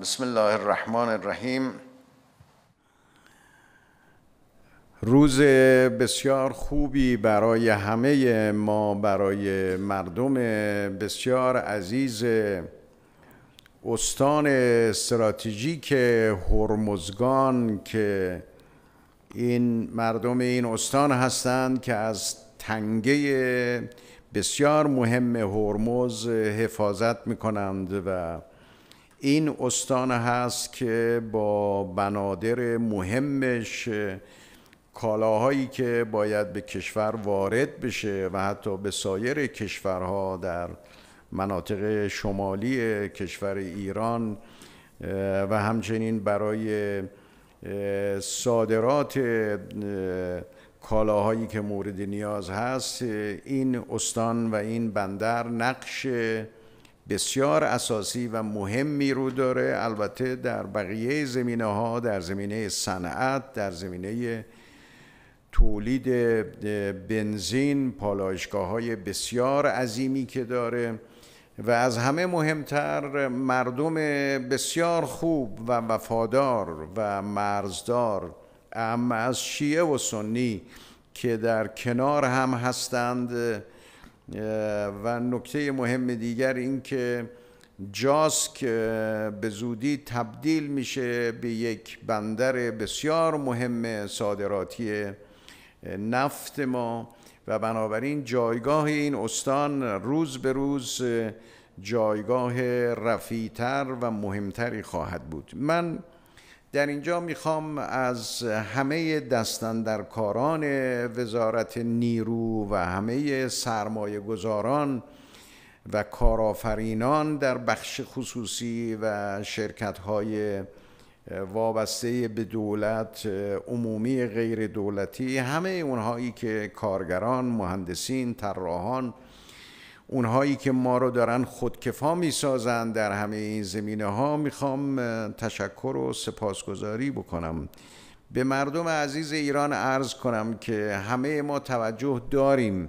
بسم الله الرحمن الرحیم روز بسیار خوبی برای همه ما برای مردم بسیار عزیز استان استراتژیک هرمزگان که این مردم این استان هستند که از تنگه بسیار مهم هرمز حفاظت می کنند و این استان هست که با بنادر مهمش کالاهایی که باید به کشور وارد بشه و حتی به سایر کشورها در مناطق شمالی کشور ایران و همچنین برای صادرات کالاهایی که مورد نیاز هست این استان و این بندر نقش بسیار اساسی و مهمی رو داره البته در بقیه زمینه ها در زمینه صنعت در زمینه تولید بنزین پالایشگاه های بسیار عظیمی که داره و از همه مهمتر مردم بسیار خوب و وفادار و مرزدار اما از شیعه و سنی که در کنار هم هستند و نکته مهم دیگر این که جاسک به زودی تبدیل میشه به یک بندر بسیار مهم صادراتی نفت ما و بنابراین جایگاه این استان روز به روز جایگاه رفیتر و مهمتری خواهد بود من در اینجا میخوام از همه دستندرکاران وزارت نیرو و همه سرمایه گذاران و کارآفرینان در بخش خصوصی و شرکت های وابسته به دولت عمومی غیر دولتی همه اونهایی که کارگران، مهندسین، طراحان اونهایی که ما رو دارن خودکفا سازن در همه این زمینه ها میخوام تشکر و سپاسگزاری بکنم به مردم عزیز ایران عرض کنم که همه ما توجه داریم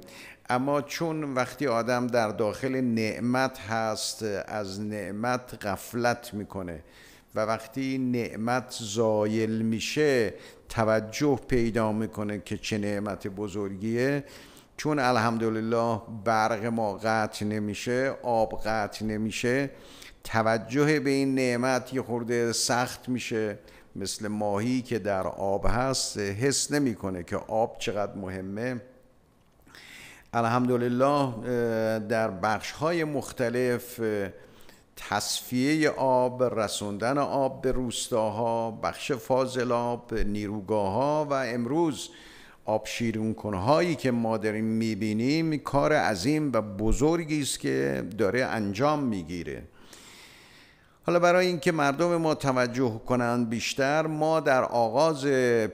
اما چون وقتی آدم در داخل نعمت هست از نعمت غفلت میکنه و وقتی نعمت زایل میشه توجه پیدا میکنه که چه نعمت بزرگیه چون الحمدلله برق ما قطع نمیشه آب قطع نمیشه توجه به این نعمت یه خورده سخت میشه مثل ماهی که در آب هست حس نمیکنه که آب چقدر مهمه الحمدلله در بخش های مختلف تصفیه آب رسوندن آب به روستاها بخش فاضلاب نیروگاه ها و امروز کنهایی که ما داریم میبینیم کار عظیم و بزرگی است که داره انجام میگیره حالا برای اینکه مردم ما توجه کنند بیشتر ما در آغاز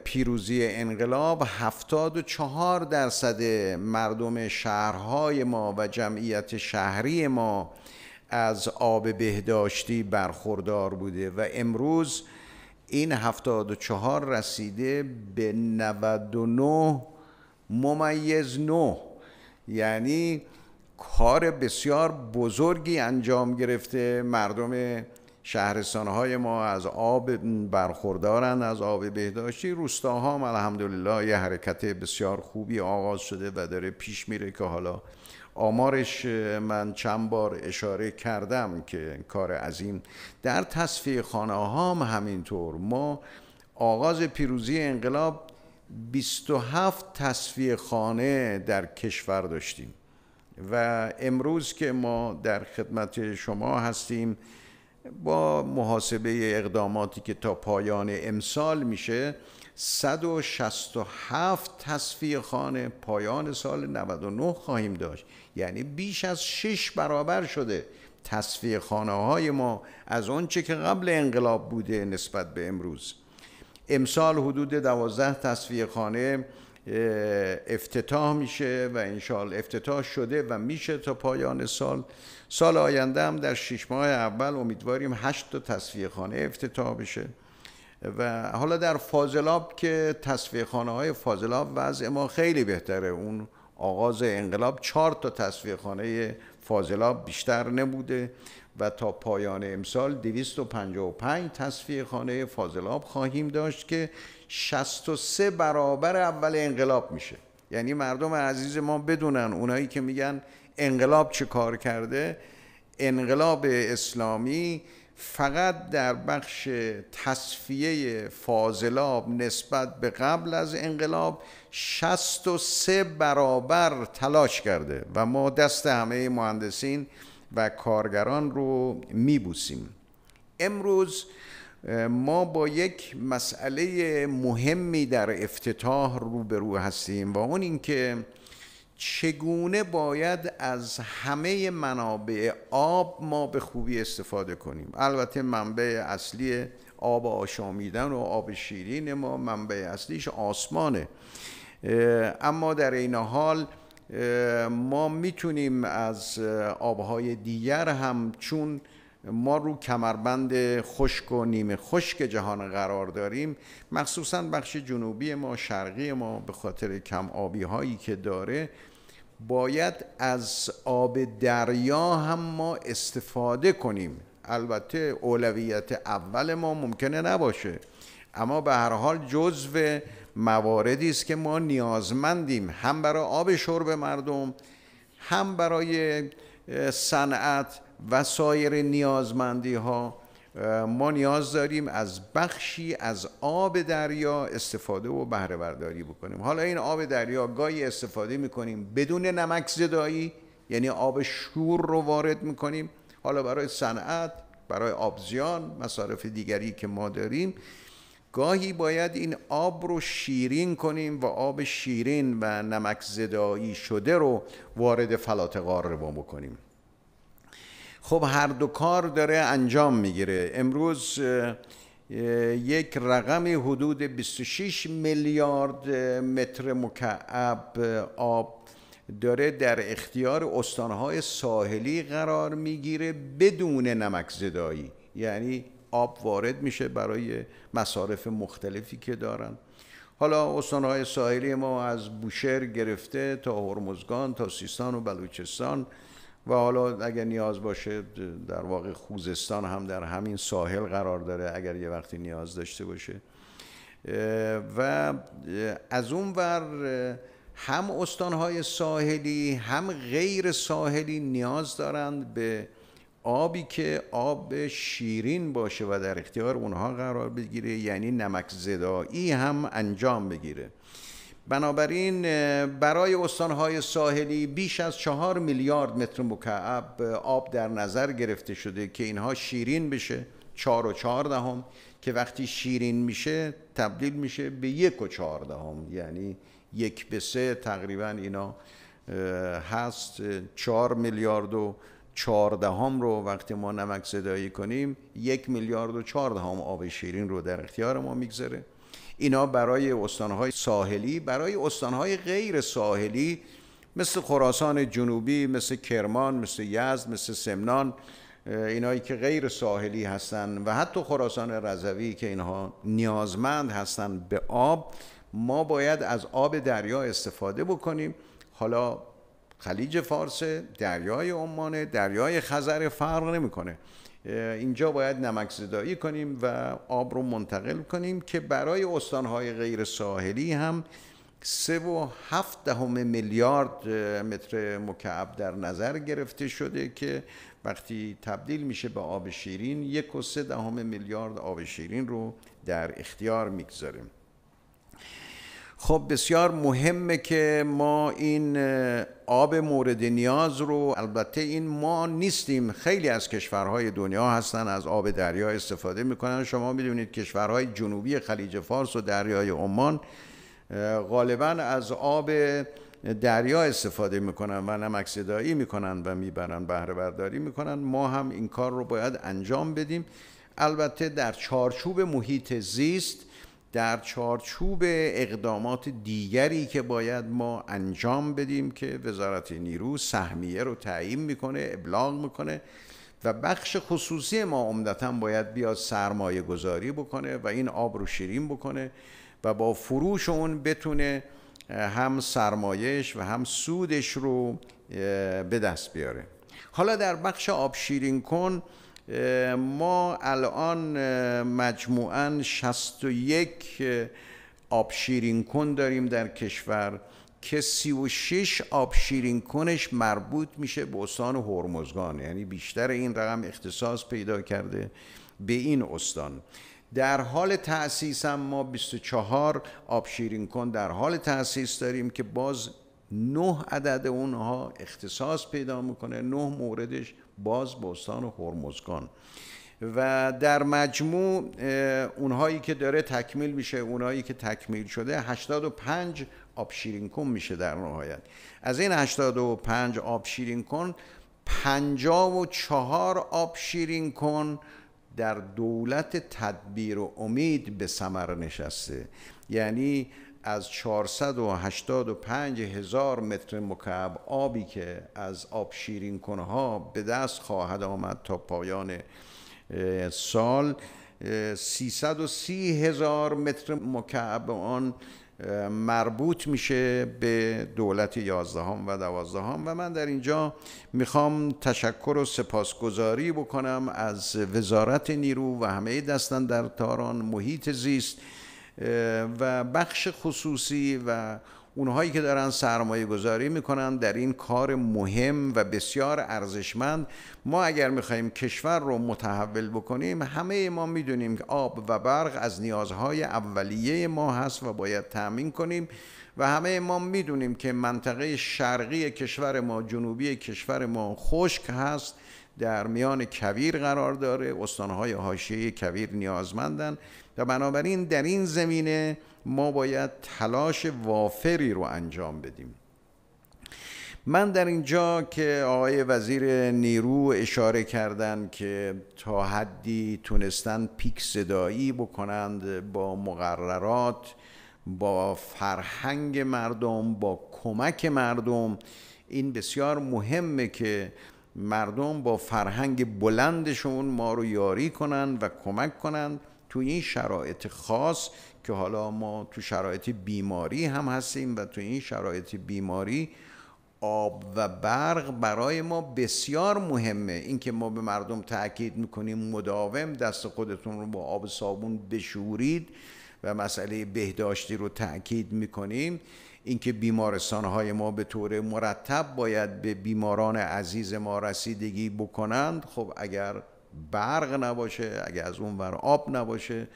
پیروزی انقلاب 74 درصد مردم شهرهای ما و جمعیت شهری ما از آب بهداشتی برخوردار بوده و امروز این 74 رسیده به 99 ممیز 9 یعنی کار بسیار بزرگی انجام گرفته مردم شهرستانهای ما از آب برخوردارن از آب بهداشتی روستاها هم الحمدلله یه حرکت بسیار خوبی آغاز شده و داره پیش میره که حالا آمارش من چند بار اشاره کردم که کار عظیم در تصفیه خانه ها هم همینطور ما آغاز پیروزی انقلاب 27 تصفیه خانه در کشور داشتیم و امروز که ما در خدمت شما هستیم با محاسبه اقداماتی که تا پایان امسال میشه 167 تصفیه خانه پایان سال 99 خواهیم داشت یعنی بیش از 6 برابر شده تصفیه خانه های ما از آنچه که قبل انقلاب بوده نسبت به امروز امسال حدود 12 تصفیه خانه افتتاح میشه و انشال افتتاح شده و میشه تا پایان سال سال آینده هم در شش ماه اول امیدواریم 8 تا تصفیه خانه افتتاح بشه و حالا در فاضلاب که تصفیه خانه های فاضلاب وضع ما خیلی بهتره اون آغاز انقلاب چهار تا تصفیه خانه فاضلاب بیشتر نبوده و تا پایان امسال 255 تصفیه خانه فاضلاب خواهیم داشت که 63 برابر اول انقلاب میشه یعنی مردم عزیز ما بدونن اونایی که میگن انقلاب چه کار کرده انقلاب اسلامی فقط در بخش تصفیه فاضلاب نسبت به قبل از انقلاب 63 برابر تلاش کرده و ما دست همه مهندسین و کارگران رو میبوسیم امروز ما با یک مسئله مهمی در افتتاح روبرو هستیم و اون اینکه چگونه باید از همه منابع آب ما به خوبی استفاده کنیم البته منبع اصلی آب آشامیدن و آب شیرین ما منبع اصلیش آسمانه اما در این حال ما میتونیم از آبهای دیگر هم چون ما رو کمربند خشک و نیمه خشک جهان قرار داریم مخصوصا بخش جنوبی ما شرقی ما به خاطر کم آبی هایی که داره باید از آب دریا هم ما استفاده کنیم البته اولویت اول ما ممکنه نباشه اما به هر حال جزو مواردی است که ما نیازمندیم هم برای آب شرب مردم هم برای صنعت و سایر نیازمندی ها ما نیاز داریم از بخشی از آب دریا استفاده و بهره برداری بکنیم حالا این آب دریا گاهی استفاده میکنیم بدون نمک زدایی یعنی آب شور رو وارد میکنیم حالا برای صنعت برای آبزیان مصارف دیگری که ما داریم گاهی باید این آب رو شیرین کنیم و آب شیرین و نمک زدایی شده رو وارد فلات قاره بکنیم خب هر دو کار داره انجام میگیره امروز یک رقم حدود 26 میلیارد متر مکعب آب داره در اختیار استانهای ساحلی قرار میگیره بدون نمک زدایی یعنی آب وارد میشه برای مصارف مختلفی که دارن حالا استانهای ساحلی ما از بوشهر گرفته تا هرمزگان تا سیستان و بلوچستان و حالا اگر نیاز باشه در واقع خوزستان هم در همین ساحل قرار داره اگر یه وقتی نیاز داشته باشه و از اون ور هم استانهای ساحلی هم غیر ساحلی نیاز دارند به آبی که آب شیرین باشه و در اختیار اونها قرار بگیره یعنی نمک زدایی هم انجام بگیره بنابراین برای استانهای ساحلی بیش از چهار میلیارد متر مکعب آب در نظر گرفته شده که اینها شیرین بشه چهار و چهار دهم که وقتی شیرین میشه تبدیل میشه به یک و چهار دهم یعنی یک به سه تقریبا اینا هست چهار میلیارد و چهاردهم رو وقتی ما نمک زدایی کنیم یک میلیارد و چهاردهم آب شیرین رو در اختیار ما میگذره اینا برای استانهای ساحلی برای استانهای غیر ساحلی مثل خراسان جنوبی مثل کرمان مثل یزد مثل سمنان اینایی که غیر ساحلی هستن و حتی خراسان رضوی که اینها نیازمند هستن به آب ما باید از آب دریا استفاده بکنیم حالا خلیج فارس دریای عمان دریای خزر فرق نمیکنه اینجا باید نمک زدایی کنیم و آب رو منتقل کنیم که برای استانهای غیر ساحلی هم سه و هفت دهم میلیارد متر مکعب در نظر گرفته شده که وقتی تبدیل میشه به آب شیرین یک و دهم میلیارد آب شیرین رو در اختیار میگذاریم خب بسیار مهمه که ما این آب مورد نیاز رو البته این ما نیستیم خیلی از کشورهای دنیا هستن از آب دریا استفاده میکنن شما میدونید کشورهای جنوبی خلیج فارس و دریای عمان غالبا از آب دریا استفاده میکنن و نمک صدایی میکنن و میبرن بهره برداری میکنن ما هم این کار رو باید انجام بدیم البته در چارچوب محیط زیست در چارچوب اقدامات دیگری که باید ما انجام بدیم که وزارت نیرو سهمیه رو تعیین میکنه ابلاغ میکنه و بخش خصوصی ما عمدتا باید بیاد سرمایه گذاری بکنه و این آب رو شیرین بکنه و با فروش اون بتونه هم سرمایش و هم سودش رو به دست بیاره حالا در بخش آب شیرین کن ما الان مجموعا 61 آب کن داریم در کشور که 36 آب شیرین کنش مربوط میشه به استان هرمزگان یعنی بیشتر این رقم اختصاص پیدا کرده به این استان در حال تاسیس هم ما 24 آب شیرین کن در حال تاسیس داریم که باز نه عدد اونها اختصاص پیدا میکنه نه موردش باز بستان هرمزگان و در مجموع اونهایی که داره تکمیل میشه اونهایی که تکمیل شده 85 آب شیرین کن میشه در نهایت از این 85 آب شیرین کن 54 آب شیرین کن در دولت تدبیر و امید به ثمر نشسته یعنی از 485 هزار متر مکعب آبی که از آب شیرین کنها به دست خواهد آمد تا پایان سال 330 هزار متر مکعب آن مربوط میشه به دولت یازدهم و دوازدهم و من در اینجا میخوام تشکر و سپاسگزاری بکنم از وزارت نیرو و همه دستن در تاران محیط زیست و بخش خصوصی و اونهایی که دارن سرمایه گذاری میکنن در این کار مهم و بسیار ارزشمند ما اگر میخوایم کشور رو متحول بکنیم همه ما میدونیم که آب و برق از نیازهای اولیه ما هست و باید تأمین کنیم و همه ما میدونیم که منطقه شرقی کشور ما جنوبی کشور ما خشک هست در میان کویر قرار داره استانهای حاشیه کویر نیازمندن و بنابراین در این زمینه ما باید تلاش وافری رو انجام بدیم من در اینجا که آقای وزیر نیرو اشاره کردن که تا حدی تونستن پیک صدایی بکنند با مقررات با فرهنگ مردم با کمک مردم این بسیار مهمه که مردم با فرهنگ بلندشون ما رو یاری کنند و کمک کنند توی این شرایط خاص که حالا ما تو شرایط بیماری هم هستیم و تو این شرایط بیماری آب و برق برای ما بسیار مهمه اینکه ما به مردم تاکید میکنیم مداوم دست خودتون رو با آب صابون بشورید و مسئله بهداشتی رو تاکید میکنیم اینکه بیمارستانهای ما به طور مرتب باید به بیماران عزیز ما رسیدگی بکنند خب اگر برق نباشه اگر از اون ور آب نباشه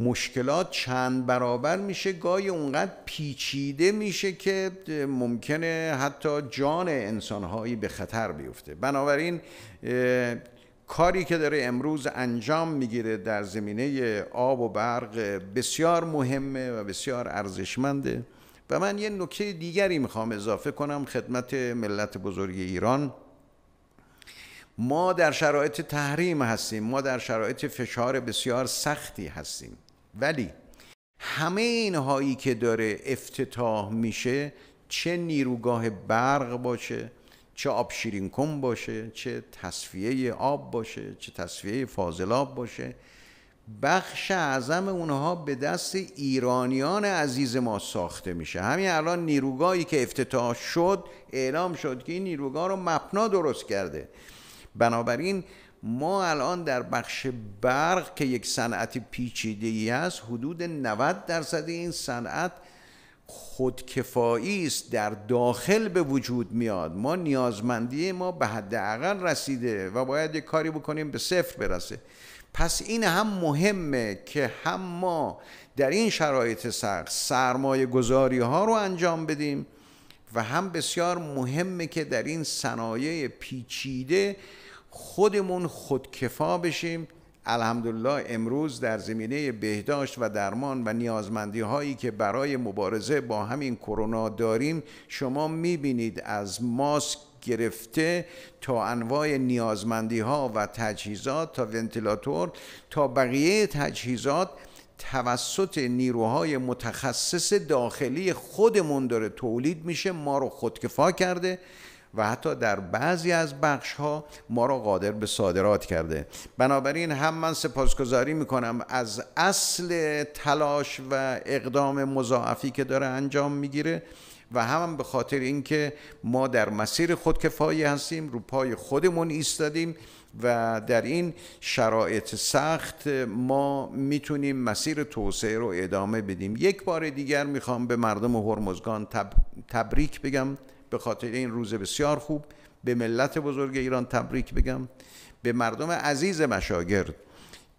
مشکلات چند برابر میشه گاهی اونقدر پیچیده میشه که ممکنه حتی جان انسانهایی به خطر بیفته بنابراین کاری که داره امروز انجام میگیره در زمینه آب و برق بسیار مهمه و بسیار ارزشمنده و من یه نکته دیگری میخوام اضافه کنم خدمت ملت بزرگ ایران ما در شرایط تحریم هستیم ما در شرایط فشار بسیار سختی هستیم ولی همه اینهایی که داره افتتاح میشه چه نیروگاه برق باشه چه آب شیرین کم باشه چه تصفیه آب باشه چه تصفیه آب باشه بخش اعظم اونها به دست ایرانیان عزیز ما ساخته میشه همین الان نیروگاهی که افتتاح شد اعلام شد که این نیروگاه رو مپنا درست کرده بنابراین ما الان در بخش برق که یک صنعت پیچیده ای هست حدود 90 درصد این صنعت خودکفایی است در داخل به وجود میاد ما نیازمندی ما به حداقل رسیده و باید یه کاری بکنیم به صفر برسه پس این هم مهمه که هم ما در این شرایط سخت سرمایه گذاری ها رو انجام بدیم و هم بسیار مهمه که در این صنایع پیچیده خودمون خودکفا بشیم الحمدلله امروز در زمینه بهداشت و درمان و نیازمندی هایی که برای مبارزه با همین کرونا داریم شما میبینید از ماسک گرفته تا انواع نیازمندی ها و تجهیزات تا ونتیلاتور تا بقیه تجهیزات توسط نیروهای متخصص داخلی خودمون داره تولید میشه ما رو خودکفا کرده و حتی در بعضی از بخش ها ما را قادر به صادرات کرده بنابراین هم من سپاسگزاری میکنم از اصل تلاش و اقدام مضاعفی که داره انجام میگیره و هم به خاطر اینکه ما در مسیر خودکفایی هستیم رو پای خودمون ایستادیم و در این شرایط سخت ما میتونیم مسیر توسعه رو ادامه بدیم یک بار دیگر میخوام به مردم هرمزگان تبریک بگم به خاطر این روز بسیار خوب به ملت بزرگ ایران تبریک بگم به مردم عزیز مشاگرد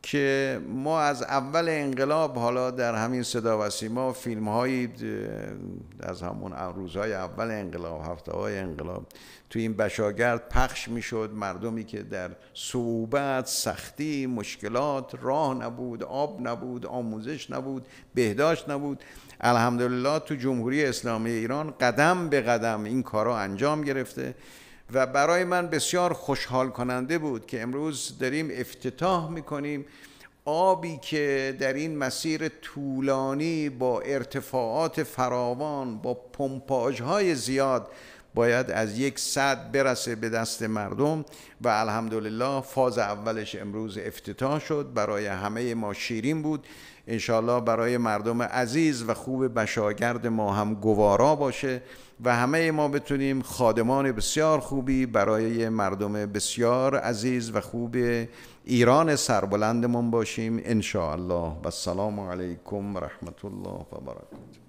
که ما از اول انقلاب حالا در همین صدا و سیما فیلم های از همون روزهای اول انقلاب هفته های انقلاب تو این بشاگرد پخش می شد مردمی که در صعوبت سختی مشکلات راه نبود آب نبود آموزش نبود بهداشت نبود الحمدلله تو جمهوری اسلامی ایران قدم به قدم این کارا انجام گرفته و برای من بسیار خوشحال کننده بود که امروز داریم افتتاح میکنیم آبی که در این مسیر طولانی با ارتفاعات فراوان با پمپاژهای زیاد باید از یک صد برسه به دست مردم و الحمدلله فاز اولش امروز افتتاح شد برای همه ما شیرین بود انشاءالله برای مردم عزیز و خوب بشاگرد ما هم گوارا باشه و همه ما بتونیم خادمان بسیار خوبی برای مردم بسیار عزیز و خوب ایران سربلندمون باشیم انشاءالله و السلام علیکم رحمت الله و برکاته